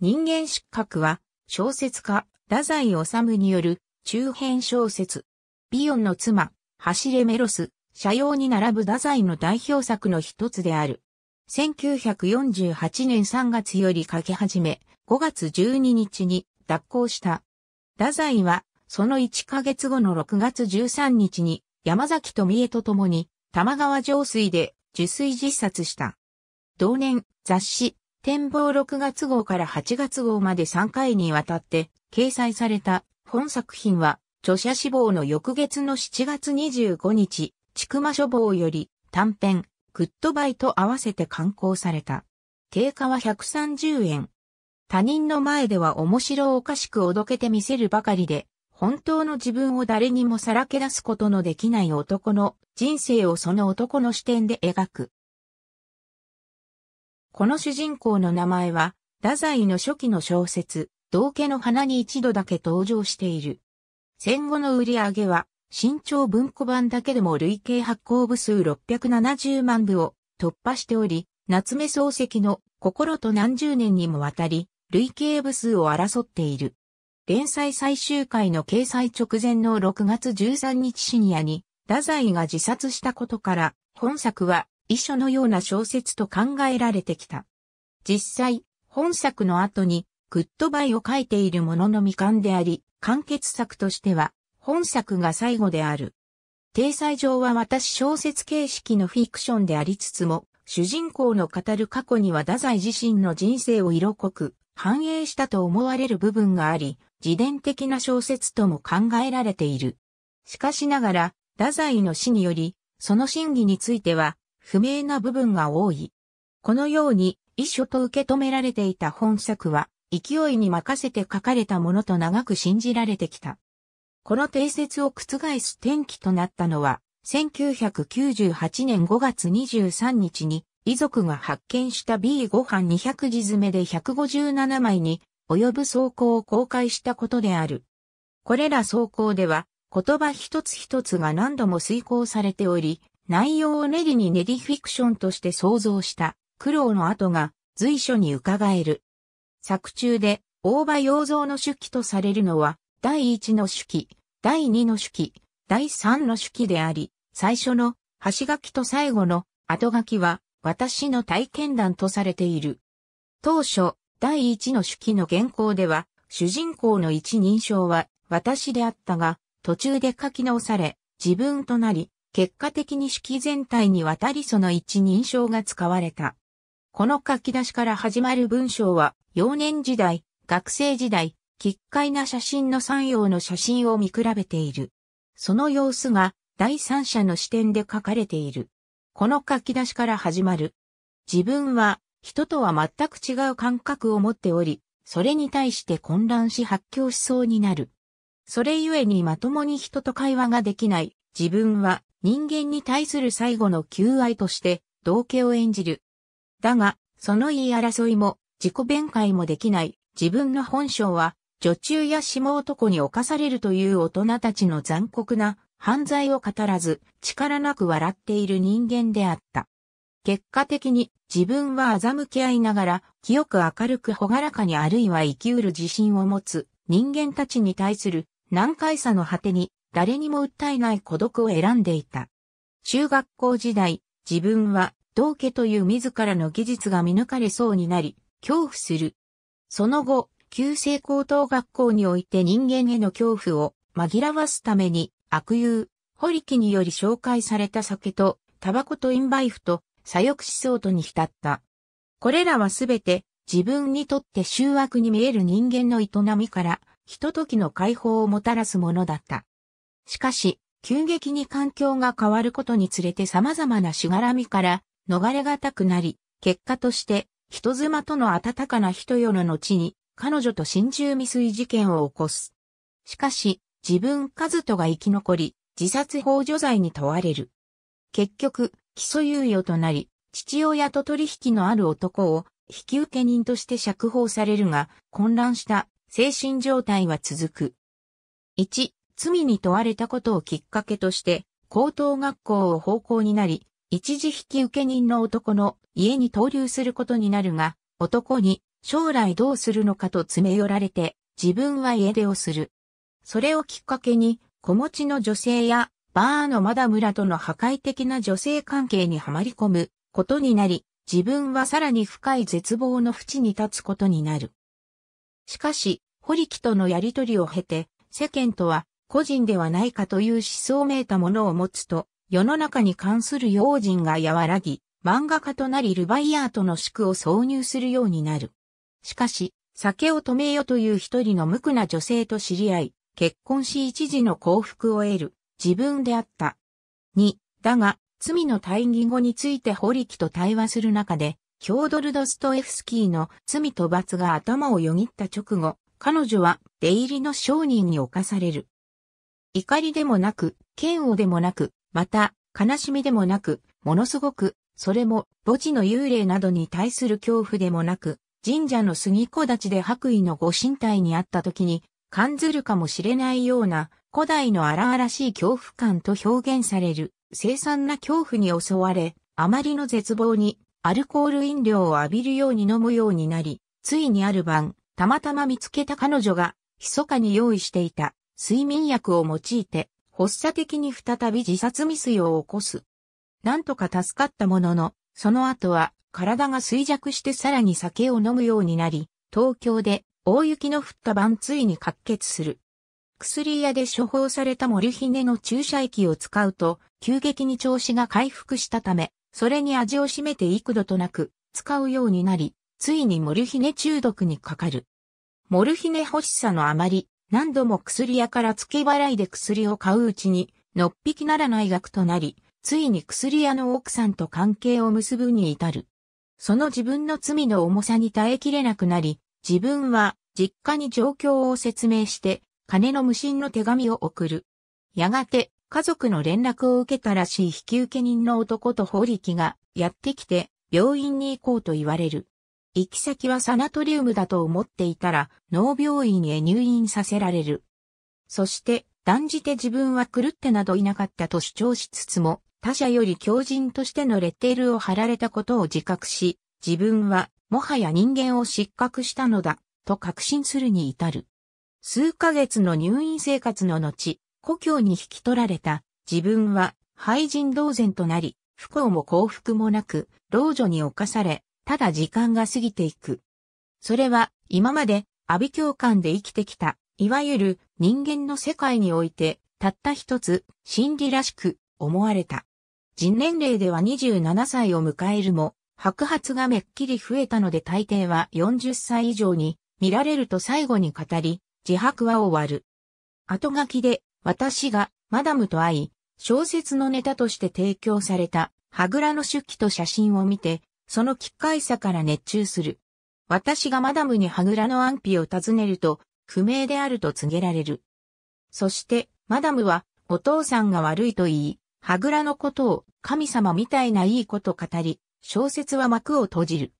人間失格は、小説家、太宰治による中編小説。ビヨンの妻、走れメロス、社用に並ぶ太宰の代表作の一つである。1948年3月より書き始め、5月12日に脱行した。太宰は、その1ヶ月後の6月13日に、山崎富江と共に、玉川上水で受水自殺した。同年、雑誌、展望6月号から8月号まで3回にわたって掲載された本作品は著者志望の翌月の7月25日、ちくま書房より短編、グッドバイと合わせて刊行された。定価は130円。他人の前では面白おかしくおどけてみせるばかりで、本当の自分を誰にもさらけ出すことのできない男の人生をその男の視点で描く。この主人公の名前は、太宰の初期の小説、道家の花に一度だけ登場している。戦後の売り上げは、新潮文庫版だけでも累計発行部数670万部を突破しており、夏目漱石の心と何十年にもわたり、累計部数を争っている。連載最終回の掲載直前の6月13日深夜に、太宰が自殺したことから、本作は遺書のような小説と考えられてきた。実際、本作の後に、グッドバイを書いているものの未完であり、完結作としては、本作が最後である。体裁上は私小説形式のフィクションでありつつも、主人公の語る過去には太宰自身の人生を色濃く反映したと思われる部分があり、自伝的な小説とも考えられている。しかしながら、太宰の死により、その真偽については、不明な部分が多い。このように、遺書と受け止められていた本作は、勢いに任せて書かれたものと長く信じられてきた。この定説を覆す転機となったのは、1998年5月23日に、遺族が発見した B5 版200字詰めで157枚に及ぶ草稿を公開したことである。これら草稿では、言葉一つ一つが何度も遂行されており、内容を練りに練りフィクションとして創造した苦労の跡が随所に伺える。作中で大場洋蔵の手記とされるのは第一の手記、第二の手記、第三の手記であり、最初の端書きと最後の後書きは私の体験談とされている。当初、第一の手記の原稿では、主人公の一人称は私であったが、途中で書き直され、自分となり、結果的に式全体にわたりその一人称が使われた。この書き出しから始まる文章は、幼年時代、学生時代、奇怪な写真の三様の写真を見比べている。その様子が第三者の視点で書かれている。この書き出しから始まる。自分は人とは全く違う感覚を持っており、それに対して混乱し発狂しそうになる。それゆえにまともに人と会話ができない。自分は人間に対する最後の求愛として、道化を演じる。だが、その言い争いも、自己弁解もできない、自分の本性は、女中や下男に侵されるという大人たちの残酷な犯罪を語らず、力なく笑っている人間であった。結果的に自分は欺き合いながら、清く明るく朗らかにあるいは生きうる自信を持つ人間たちに対する難解さの果てに誰にも訴えない孤独を選んでいた。中学校時代、自分は、道家という自らの技術が見抜かれそうになり、恐怖する。その後、旧制高等学校において人間への恐怖を紛らわすために、悪友、堀木により紹介された酒と、タバコとインバイフと、左翼思想とに浸った。これらはすべて、自分にとって醜悪に見える人間の営みから、ひとときの解放をもたらすものだった。しかし、急激に環境が変わることにつれて様々なしがらみから逃れがたくなり、結果として人妻との温かな人世の後に彼女と心中未遂事件を起こす。しかし、自分和人が生き残り、自殺法助罪に問われる。結局、起訴猶予となり、父親と取引のある男を引受人として釈放されるが、混乱した精神状態は続く。1、罪に問われたことをきっかけとして、高等学校を奉公になり、一時引き受け人の男の家に投留することになるが、男に将来どうするのかと詰め寄られて、自分は家出をする。それをきっかけに、子持ちの女性やバーのマダムらとの破壊的な女性関係にはまり込むことになり、自分はさらに深い絶望の淵に立つことになる。しかし、堀木とのやりとりを経て、世間とは個人ではないかという思想めいたものを持つと、世の中に関する用心が和らぎ、漫画家となりルバイアートの宿を挿入するようになる。しかし、酒を止めよという一人の無垢な女性と知り合い、結婚し一時の幸福を得る、自分であった。二、だが、罪の退義語について堀木と対話する中で、ヒョードル・ドストエフスキーの罪と罰が頭をよぎった直後、彼女は出入りの商人に侵される。怒りでもなく、嫌悪でもなく、また、悲しみでもなく、ものすごく、それも、墓地の幽霊などに対する恐怖でもなく、神社の杉子立で白衣のご神体にあった時に、感ずるかもしれないような、古代の荒々しい恐怖感と表現される、凄惨な恐怖に襲われ、あまりの絶望に、アルコール飲料を浴びるように飲むようになり、ついにある晩、たまたま見つけた彼女が、密かに用意していた睡眠薬を用いて、発作的に再び自殺未遂を起こす。なんとか助かったものの、その後は体が衰弱してさらに酒を飲むようになり、東京で大雪の降った晩ついに滑血する。薬屋で処方されたモルヒネの注射液を使うと、急激に調子が回復したため、それに味を占めて幾度となく使うようになり、ついにモルヒネ中毒にかかる。モルヒネ欲しさのあまり、何度も薬屋から付け払いで薬を買ううちに、のっぴきならない額となり、ついに薬屋の奥さんと関係を結ぶに至る。その自分の罪の重さに耐えきれなくなり、自分は実家に状況を説明して、金の無心の手紙を送る。やがて、家族の連絡を受けたらしい引受人の男と法力がやってきて、病院に行こうと言われる。行き先はサナトリウムだと思っていたら、脳病院へ入院させられる。そして、断じて自分は狂ってなどいなかったと主張しつつも、他者より狂人としてのレッテルを貼られたことを自覚し、自分は、もはや人間を失格したのだ、と確信するに至る。数ヶ月の入院生活の後、故郷に引き取られた、自分は、廃人同然となり、不幸も幸福もなく、老女に侵され、ただ時間が過ぎていく。それは今まで阿鼻教官で生きてきた、いわゆる人間の世界において、たった一つ、真理らしく思われた。人年齢では27歳を迎えるも、白髪がめっきり増えたので大抵は40歳以上に見られると最後に語り、自白は終わる。後書きで私がマダムと会い、小説のネタとして提供された、はぐらの手記と写真を見て、その奇怪さから熱中する。私がマダムにハグラの安否を尋ねると、不明であると告げられる。そして、マダムは、お父さんが悪いと言い、ハグラのことを神様みたいないいこと語り、小説は幕を閉じる。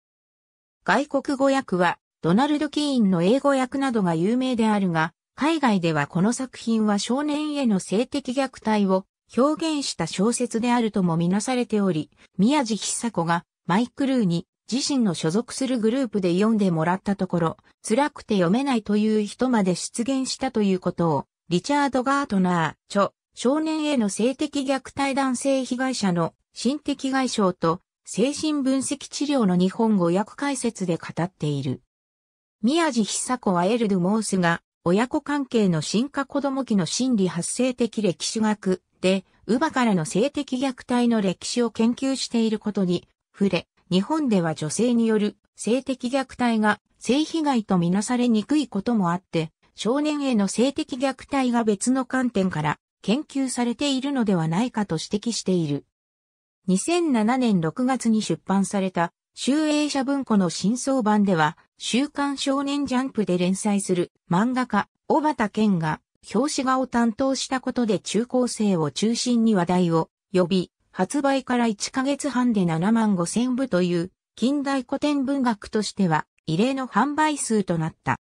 外国語訳は、ドナルド・キーンの英語訳などが有名であるが、海外ではこの作品は少年への性的虐待を表現した小説であるともみなされており、宮地久子がマイク・ルーに自身の所属するグループで読んでもらったところ、辛くて読めないという人まで出現したということを、リチャード・ガートナー、著、少年への性的虐待男性被害者の心的外傷と精神分析治療の日本語訳解説で語っている。宮地久子はエルド・モースが親子関係の進化子供期の心理発生的歴史学で、ウバからの性的虐待の歴史を研究していることに触れ、日本では女性による性的虐待が性被害とみなされにくいこともあって、少年への性的虐待が別の観点から研究されているのではないかと指摘している。2007年6月に出版された、集英社文庫の新装版では、週刊少年ジャンプで連載する漫画家、小畑健が、表紙画を担当したことで中高生を中心に話題を呼び、発売から1ヶ月半で7万5千部という近代古典文学としては異例の販売数となった。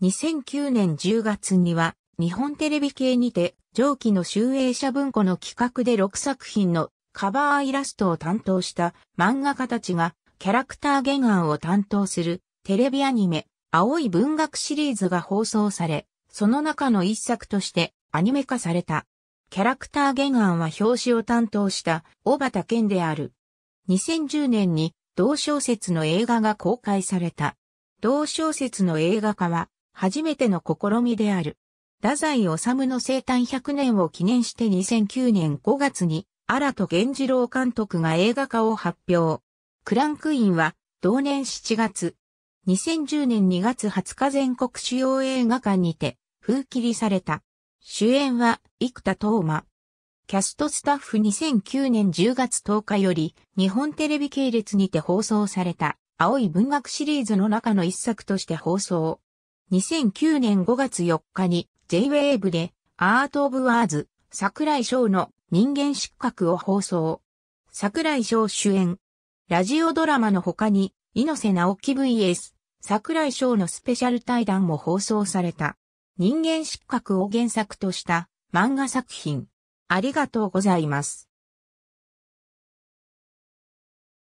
2009年10月には日本テレビ系にて上記の集英社文庫の企画で6作品のカバーイラストを担当した漫画家たちがキャラクター原案を担当するテレビアニメ青い文学シリーズが放送され、その中の一作としてアニメ化された。キャラクター原案は表紙を担当した小畑健である。2010年に同小説の映画が公開された。同小説の映画化は初めての試みである。太宰治の生誕100年を記念して2009年5月に新戸源次郎監督が映画化を発表。クランクインは同年7月、2010年2月20日全国主要映画館にて、封切りされた。主演は生田斗真。キャストスタッフ2009年10月10日より日本テレビ系列にて放送された青い文学シリーズの中の一作として放送。2009年5月4日に J-Wave でアート・オブ・ワーズ桜井翔の人間失格を放送。桜井翔主演。ラジオドラマの他に猪瀬直樹 VS 桜井翔のスペシャル対談も放送された。人間失格を原作とした漫画作品。ありがとうございます。